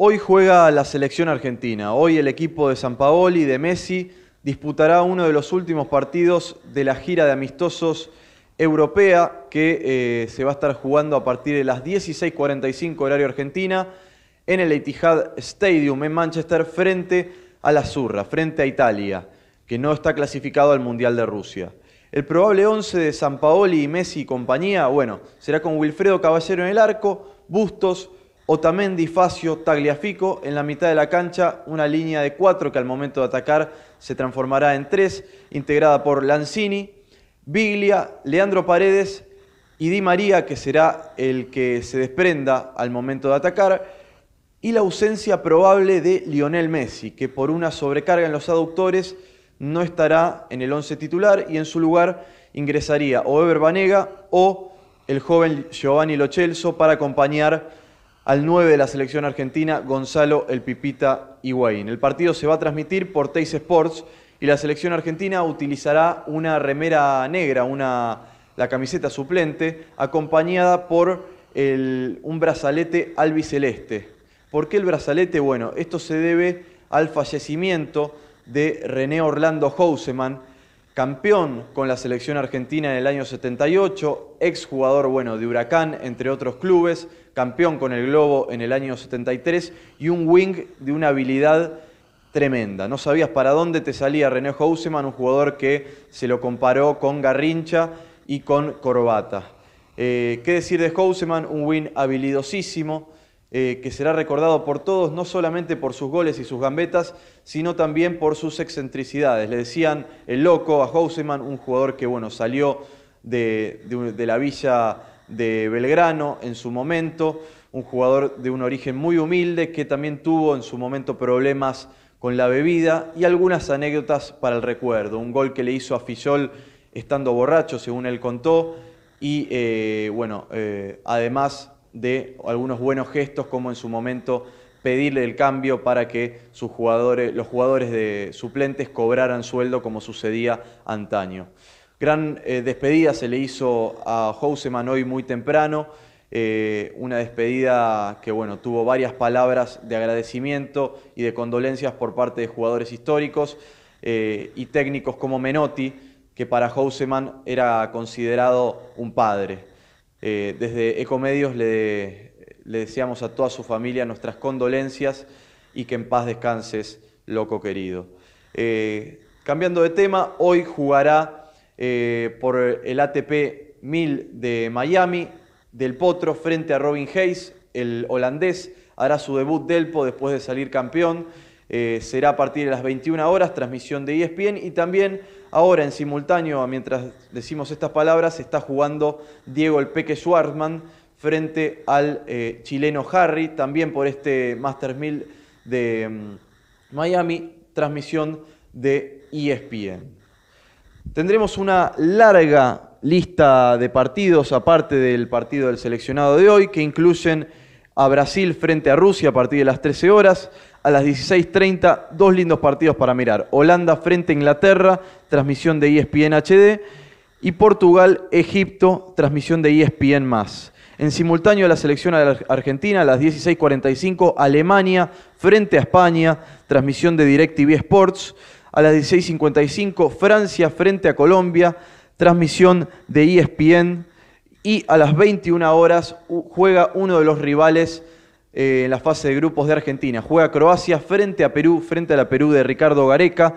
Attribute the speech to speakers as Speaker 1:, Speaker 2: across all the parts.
Speaker 1: Hoy juega la selección argentina, hoy el equipo de San Paoli, de Messi, disputará uno de los últimos partidos de la gira de amistosos europea que eh, se va a estar jugando a partir de las 16.45 horario argentina en el Etihad Stadium en Manchester frente a la Zurra, frente a Italia, que no está clasificado al Mundial de Rusia. El probable 11 de San Paoli y Messi y compañía, bueno, será con Wilfredo Caballero en el arco, Bustos, Otamendi, Facio, Tagliafico. En la mitad de la cancha, una línea de cuatro que al momento de atacar se transformará en tres, integrada por Lanzini, Biglia, Leandro Paredes y Di María, que será el que se desprenda al momento de atacar. Y la ausencia probable de Lionel Messi, que por una sobrecarga en los aductores no estará en el once titular y en su lugar ingresaría o Ever Banega o el joven Giovanni Lochelso para acompañar al 9 de la selección argentina, Gonzalo El Pipita Higuaín. El partido se va a transmitir por Teis Sports y la selección argentina utilizará una remera negra, una, la camiseta suplente, acompañada por un brazalete albiceleste. ¿Por qué el brazalete? Bueno, esto se debe al fallecimiento de René Orlando Houseman, campeón con la selección argentina en el año 78, exjugador bueno de Huracán, entre otros clubes, campeón con el Globo en el año 73 y un wing de una habilidad tremenda. No sabías para dónde te salía René Houseman, un jugador que se lo comparó con Garrincha y con Corbata. Eh, ¿Qué decir de Houseman? Un wing habilidosísimo eh, que será recordado por todos, no solamente por sus goles y sus gambetas, sino también por sus excentricidades. Le decían el loco a Houseman, un jugador que bueno, salió de, la villa de Belgrano en su momento, un jugador de un origen muy humilde que también tuvo en su momento problemas con la bebida y algunas anécdotas para el recuerdo. Un gol que le hizo a Fillol estando borracho, según él contó, y eh, bueno, eh, además de algunos buenos gestos, como en su momento pedirle el cambio para que sus jugadores, los jugadores de suplentes cobraran sueldo como sucedía antaño. Gran eh, despedida se le hizo a Houseman hoy muy temprano, eh, una despedida que bueno, tuvo varias palabras de agradecimiento y de condolencias por parte de jugadores históricos eh, y técnicos como Menotti, que para Houseman era considerado un padre. Eh, desde Ecomedios le, le deseamos a toda su familia nuestras condolencias y que en paz descanses, loco querido. Eh, cambiando de tema, hoy jugará eh, por el ATP 1000 de Miami del Potro frente a Robin Hayes, el holandés. Hará su debut del po después de salir campeón. será a partir de las 21 horas, transmisión de ESPN y también Ahora, en simultáneo, mientras decimos estas palabras, está jugando Diego el Peque Schwartzman frente al eh, chileno Harry, también por este Masters 1000 de mm, Miami, transmisión de ESPN. Tendremos una larga lista de partidos, aparte del partido del seleccionado de hoy, que incluyen a Brasil frente a Rusia a partir de las 13 horas. A las 16.30, dos lindos partidos para mirar. Holanda frente a Inglaterra, transmisión de ESPN HD. Y Portugal-Egipto, transmisión de ESPN más. En simultáneo la selección argentina a las 16.45, Alemania frente a España, transmisión de DirecTV Sports. A las 16.55, Francia frente a Colombia, transmisión de ESPN y a las 21 horas juega uno de los rivales eh, en la fase de grupos de Argentina. Juega Croacia frente a Perú, frente a la Perú de Ricardo Gareca.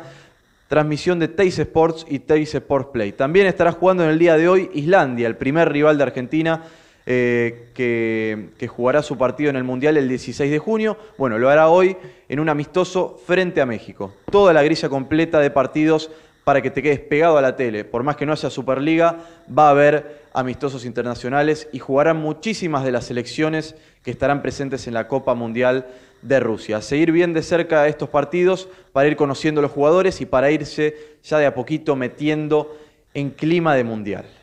Speaker 1: Transmisión de Teis Sports y Teis Sports Play. También estará jugando en el día de hoy Islandia, el primer rival de Argentina eh, que, que jugará su partido en el Mundial el 16 de junio. Bueno, lo hará hoy en un amistoso frente a México. Toda la grilla completa de partidos para que te quedes pegado a la tele. Por más que no haya Superliga, va a haber amistosos internacionales y jugarán muchísimas de las selecciones que estarán presentes en la Copa Mundial de Rusia. seguir bien de cerca estos partidos para ir conociendo a los jugadores y para irse ya de a poquito metiendo en clima de mundial.